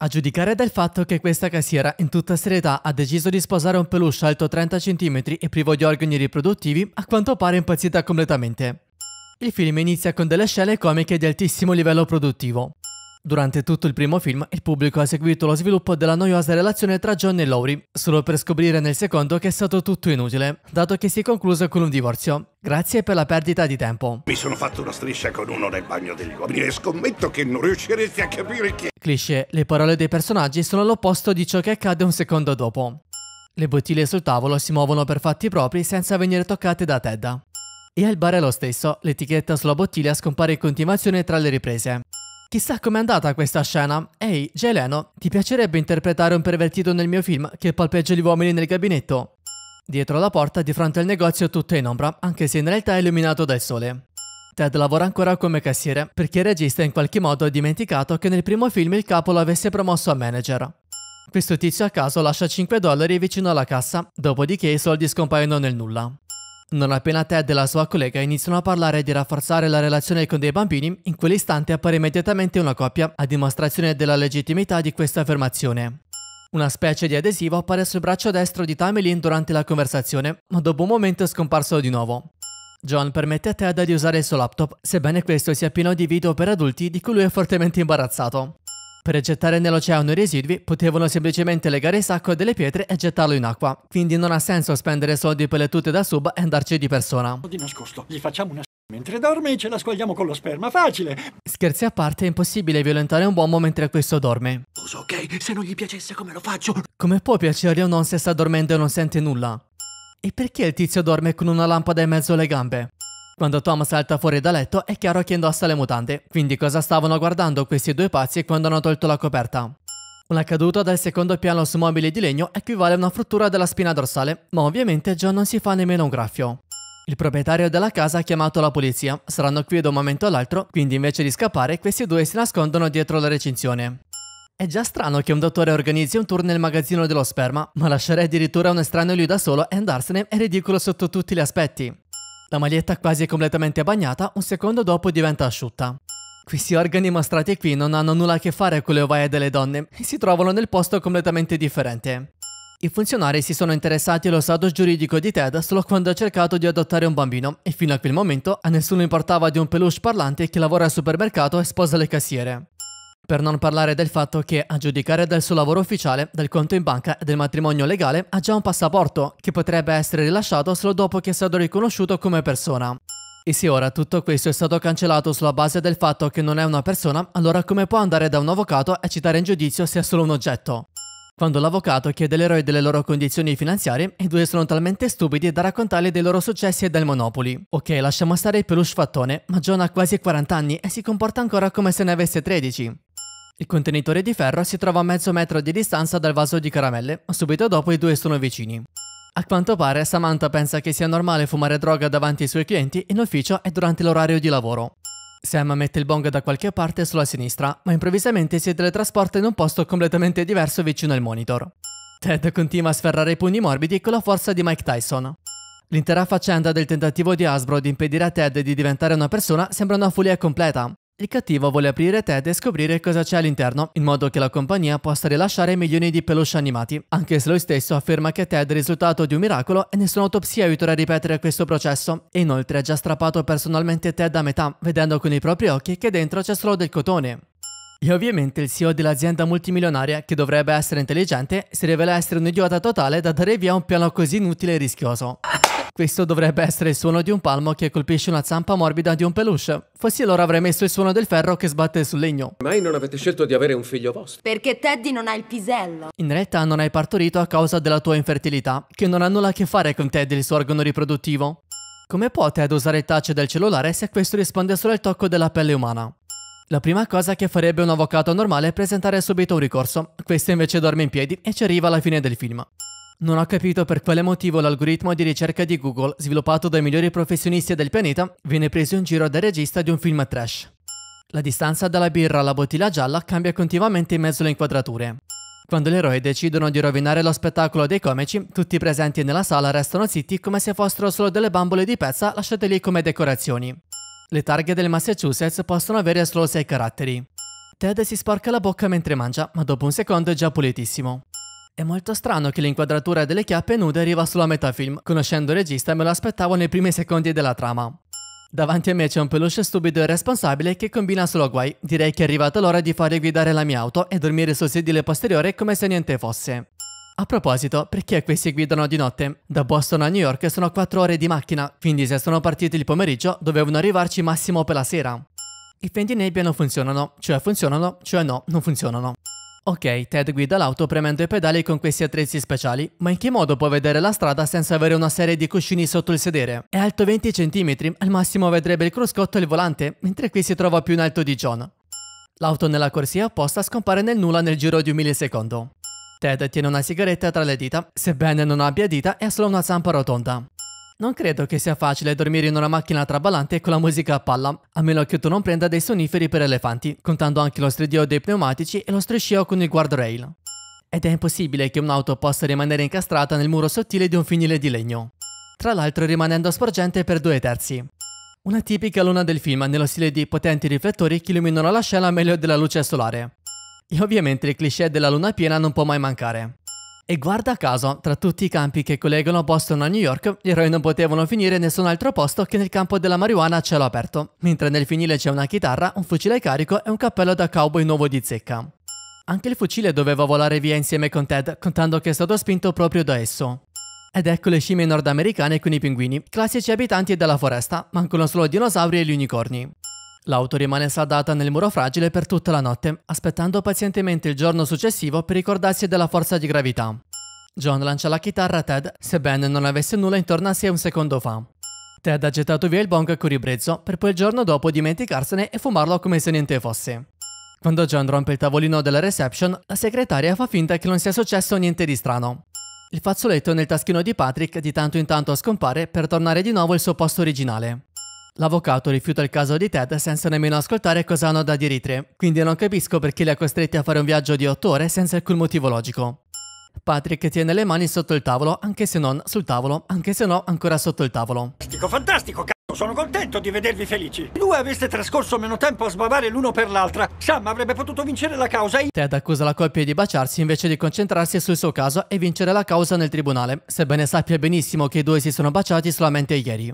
A giudicare dal fatto che questa cassiera in tutta serietà ha deciso di sposare un peluche alto 30 cm e privo di organi riproduttivi, a quanto pare impazzita completamente. Il film inizia con delle scene comiche di altissimo livello produttivo. Durante tutto il primo film, il pubblico ha seguito lo sviluppo della noiosa relazione tra John e Laurie, solo per scoprire nel secondo che è stato tutto inutile, dato che si è concluso con un divorzio. Grazie per la perdita di tempo. Mi sono fatto una striscia con uno nel bagno degli uomini e scommetto che non riusciresti a capire che... Cliché, le parole dei personaggi sono l'opposto di ciò che accade un secondo dopo. Le bottiglie sul tavolo si muovono per fatti propri senza venire toccate da Ted. E al bar è lo stesso, l'etichetta sulla bottiglia scompare in continuazione tra le riprese. Chissà com'è andata questa scena. Ehi, Geleno, ti piacerebbe interpretare un pervertito nel mio film che palpeggia gli uomini nel gabinetto? Dietro la porta, di fronte al negozio, tutto è in ombra, anche se in realtà è illuminato dal sole. Ted lavora ancora come cassiere, perché il regista in qualche modo ha dimenticato che nel primo film il capo lo avesse promosso a manager. Questo tizio a caso lascia 5 dollari vicino alla cassa, dopodiché i soldi scompaiono nel nulla. Non appena Ted e la sua collega iniziano a parlare di rafforzare la relazione con dei bambini, in quell'istante appare immediatamente una coppia, a dimostrazione della legittimità di questa affermazione. Una specie di adesivo appare sul braccio destro di Tamelin durante la conversazione, ma dopo un momento è scomparso di nuovo. John permette a Ted di usare il suo laptop, sebbene questo sia pieno di video per adulti di cui lui è fortemente imbarazzato. Per gettare nell'oceano i residui potevano semplicemente legare il sacco a delle pietre e gettarlo in acqua. Quindi non ha senso spendere soldi per le tute da sub e andarci di persona. Di nascosto, gli facciamo una Mentre dorme ce la squagliamo con lo sperma, facile! Scherzi a parte, è impossibile violentare un uomo mentre questo dorme. Poso, ok? Se non gli piacesse come lo faccio? Come può piacere a un non se sta dormendo e non sente nulla? E perché il tizio dorme con una lampada in mezzo alle gambe? Quando Tom salta fuori da letto è chiaro che indossa le mutande, quindi cosa stavano guardando questi due pazzi quando hanno tolto la coperta? Una caduta dal secondo piano su mobili di legno equivale a una frattura della spina dorsale, ma ovviamente John non si fa nemmeno un graffio. Il proprietario della casa ha chiamato la polizia, saranno qui da un momento all'altro, quindi invece di scappare questi due si nascondono dietro la recinzione. È già strano che un dottore organizzi un tour nel magazzino dello sperma, ma lasciare addirittura un estraneo lì da solo e andarsene è ridicolo sotto tutti gli aspetti. La maglietta quasi è completamente bagnata, un secondo dopo diventa asciutta. Questi organi mostrati qui non hanno nulla a che fare con le ovaie delle donne e si trovano nel posto completamente differente. I funzionari si sono interessati allo stato giuridico di Ted solo quando ha cercato di adottare un bambino e fino a quel momento a nessuno importava di un peluche parlante che lavora al supermercato e sposa le cassiere. Per non parlare del fatto che, a giudicare dal suo lavoro ufficiale, dal conto in banca e del matrimonio legale, ha già un passaporto, che potrebbe essere rilasciato solo dopo che è stato riconosciuto come persona. E se ora tutto questo è stato cancellato sulla base del fatto che non è una persona, allora come può andare da un avvocato a citare in giudizio se è solo un oggetto? Quando l'avvocato chiede l'eroe delle loro condizioni finanziarie, i due sono talmente stupidi da raccontare dei loro successi e del Monopoli. Ok, lasciamo stare il peluche fattone, ma John ha quasi 40 anni e si comporta ancora come se ne avesse 13. Il contenitore di ferro si trova a mezzo metro di distanza dal vaso di caramelle, subito dopo i due sono vicini. A quanto pare Samantha pensa che sia normale fumare droga davanti ai suoi clienti in ufficio e durante l'orario di lavoro. Sam mette il bong da qualche parte sulla sinistra, ma improvvisamente si teletrasporta in un posto completamente diverso vicino al monitor. Ted continua a sferrare i pugni morbidi con la forza di Mike Tyson. L'intera faccenda del tentativo di Hasbro di impedire a Ted di diventare una persona sembra una follia completa, il cattivo vuole aprire Ted e scoprire cosa c'è all'interno, in modo che la compagnia possa rilasciare milioni di peluche animati, anche se lui stesso afferma che Ted è il risultato di un miracolo e nessuna autopsia aiuterà a ripetere questo processo. E inoltre ha già strappato personalmente Ted a metà, vedendo con i propri occhi che dentro c'è solo del cotone. E ovviamente il CEO dell'azienda multimilionaria, che dovrebbe essere intelligente, si rivela essere un idiota totale da dare via a un piano così inutile e rischioso. Questo dovrebbe essere il suono di un palmo che colpisce una zampa morbida di un peluche. Forse allora avrei messo il suono del ferro che sbatte sul legno. Mai non avete scelto di avere un figlio vostro? Perché Teddy non ha il pisello. In realtà non hai partorito a causa della tua infertilità, che non ha nulla a che fare con Teddy il suo organo riproduttivo. Come può Ted usare il touch del cellulare se questo risponde solo al tocco della pelle umana? La prima cosa che farebbe un avvocato normale è presentare subito un ricorso. Questo invece dorme in piedi e ci arriva alla fine del film. Non ho capito per quale motivo l'algoritmo di ricerca di Google, sviluppato dai migliori professionisti del pianeta, viene preso in giro dal regista di un film trash. La distanza dalla birra alla bottiglia gialla cambia continuamente in mezzo alle inquadrature. Quando gli eroi decidono di rovinare lo spettacolo dei comici, tutti i presenti nella sala restano zitti come se fossero solo delle bambole di pezza lasciate lì come decorazioni. Le targhe del Massachusetts possono avere solo 6 caratteri. Ted si sporca la bocca mentre mangia, ma dopo un secondo è già pulitissimo. È molto strano che l'inquadratura delle chiappe nude arriva sulla a metà film, conoscendo il regista me lo aspettavo nei primi secondi della trama. Davanti a me c'è un peluche stupido e irresponsabile che combina solo guai. Direi che è arrivata l'ora di fare guidare la mia auto e dormire sul sedile posteriore come se niente fosse. A proposito, perché questi guidano di notte? Da Boston a New York sono 4 ore di macchina, quindi se sono partiti il pomeriggio dovevano arrivarci massimo per la sera. I fenti nebbia non funzionano, cioè funzionano, cioè no, non funzionano. Ok, Ted guida l'auto premendo i pedali con questi attrezzi speciali, ma in che modo può vedere la strada senza avere una serie di cuscini sotto il sedere? È alto 20 cm, al massimo vedrebbe il cruscotto e il volante, mentre qui si trova più in alto di John. L'auto nella corsia opposta scompare nel nulla nel giro di un millisecondo. Ted tiene una sigaretta tra le dita, sebbene non abbia dita, è solo una zampa rotonda. Non credo che sia facile dormire in una macchina traballante con la musica a palla, a meno che tu non prenda dei sonniferi per elefanti, contando anche lo stridio dei pneumatici e lo striscio con il guardrail. Ed è impossibile che un'auto possa rimanere incastrata nel muro sottile di un finile di legno, tra l'altro rimanendo sporgente per due terzi. Una tipica luna del film nello stile di potenti riflettori che illuminano la scena meglio della luce solare. E ovviamente il cliché della luna piena non può mai mancare. E guarda caso, tra tutti i campi che collegano Boston a New York, gli eroi non potevano finire in nessun altro posto che nel campo della marijuana a cielo aperto, mentre nel finile c'è una chitarra, un fucile carico e un cappello da cowboy nuovo di zecca. Anche il fucile doveva volare via insieme con Ted, contando che è stato spinto proprio da esso. Ed ecco le scimmie nordamericane con i pinguini, classici abitanti della foresta, mancano solo dinosauri e gli unicorni. L'auto rimane saldata nel muro fragile per tutta la notte, aspettando pazientemente il giorno successivo per ricordarsi della forza di gravità. John lancia la chitarra a Ted, sebbene non avesse nulla intorno a sé un secondo fa. Ted ha gettato via il bong con ribrezzo, per poi il giorno dopo dimenticarsene e fumarlo come se niente fosse. Quando John rompe il tavolino della reception, la segretaria fa finta che non sia successo niente di strano. Il fazzoletto nel taschino di Patrick di tanto in tanto scompare per tornare di nuovo al suo posto originale. L'avvocato rifiuta il caso di Ted senza nemmeno ascoltare cosa hanno da dire tre, quindi non capisco perché li ha costretti a fare un viaggio di otto ore senza alcun motivo logico. Patrick tiene le mani sotto il tavolo, anche se non sul tavolo, anche se no ancora sotto il tavolo. Fantastico, fantastico, c***o! Sono contento di vedervi felici! Due aveste trascorso meno tempo a sbavare l'uno per l'altra. Sam avrebbe potuto vincere la causa Ted accusa la coppia di baciarsi invece di concentrarsi sul suo caso e vincere la causa nel tribunale, sebbene sappia benissimo che i due si sono baciati solamente ieri.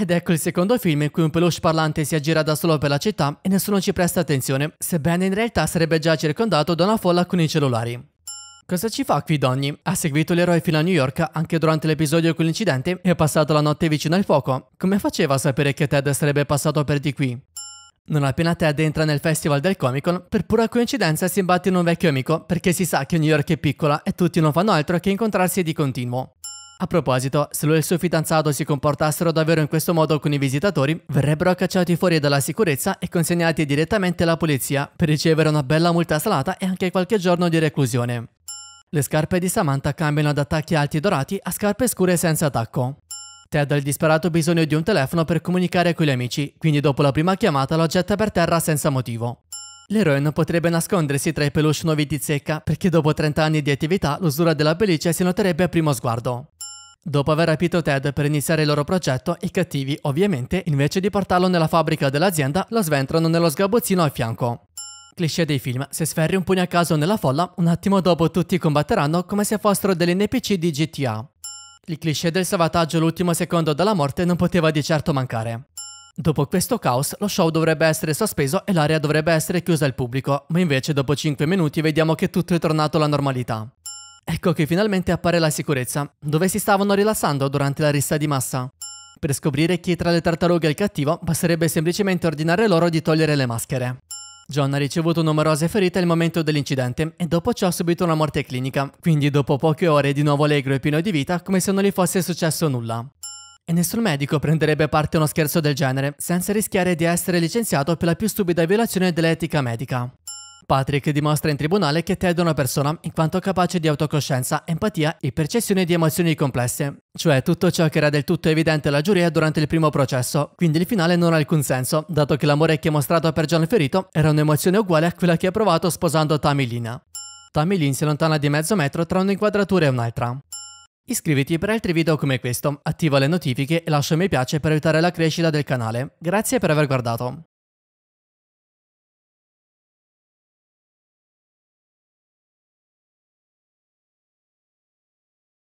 Ed ecco il secondo film in cui un peluche parlante si aggira da solo per la città e nessuno ci presta attenzione, sebbene in realtà sarebbe già circondato da una folla con i cellulari. Cosa ci fa qui Donny? Ha seguito l'eroe fino a New York anche durante l'episodio con l'incidente e ha passato la notte vicino al fuoco. Come faceva a sapere che Ted sarebbe passato per di qui? Non appena Ted entra nel festival del Comic Con, per pura coincidenza si imbatte in un vecchio amico perché si sa che New York è piccola e tutti non fanno altro che incontrarsi di continuo. A proposito, se lui e il suo fidanzato si comportassero davvero in questo modo con i visitatori, verrebbero cacciati fuori dalla sicurezza e consegnati direttamente alla polizia per ricevere una bella multa salata e anche qualche giorno di reclusione. Le scarpe di Samantha cambiano da tacchi alti dorati a scarpe scure senza attacco. Ted ha il disperato bisogno di un telefono per comunicare con gli amici, quindi dopo la prima chiamata lo getta per terra senza motivo. L'eroe non potrebbe nascondersi tra i peluche nuovi di zecca perché dopo 30 anni di attività l'usura della pelliccia si noterebbe a primo sguardo. Dopo aver rapito Ted per iniziare il loro progetto, i cattivi, ovviamente, invece di portarlo nella fabbrica dell'azienda, lo sventrano nello sgabuzzino a fianco. Cliché dei film, se sferri un pugno a caso nella folla, un attimo dopo tutti combatteranno come se fossero degli NPC di GTA. Il cliché del salvataggio all'ultimo secondo dalla morte non poteva di certo mancare. Dopo questo caos, lo show dovrebbe essere sospeso e l'area dovrebbe essere chiusa al pubblico, ma invece dopo 5 minuti vediamo che tutto è tornato alla normalità. Ecco che finalmente appare la sicurezza, dove si stavano rilassando durante la rissa di massa. Per scoprire chi tra le tartarughe è il cattivo, basterebbe semplicemente ordinare loro di togliere le maschere. John ha ricevuto numerose ferite al momento dell'incidente e dopo ciò ha subito una morte clinica, quindi dopo poche ore è di nuovo allegro e pieno di vita come se non gli fosse successo nulla. E nessun medico prenderebbe parte a uno scherzo del genere, senza rischiare di essere licenziato per la più stupida violazione dell'etica medica. Patrick dimostra in tribunale che Ted è una persona in quanto capace di autocoscienza, empatia e percezione di emozioni complesse, cioè tutto ciò che era del tutto evidente alla giuria durante il primo processo, quindi il finale non ha alcun senso, dato che l'amore che ha mostrato per John Ferito era un'emozione uguale a quella che ha provato sposando Tammy Lina. Tammy Lin si allontana di mezzo metro tra un'inquadratura e un'altra. Iscriviti per altri video come questo, attiva le notifiche e lascia un mi piace per aiutare la crescita del canale. Grazie per aver guardato.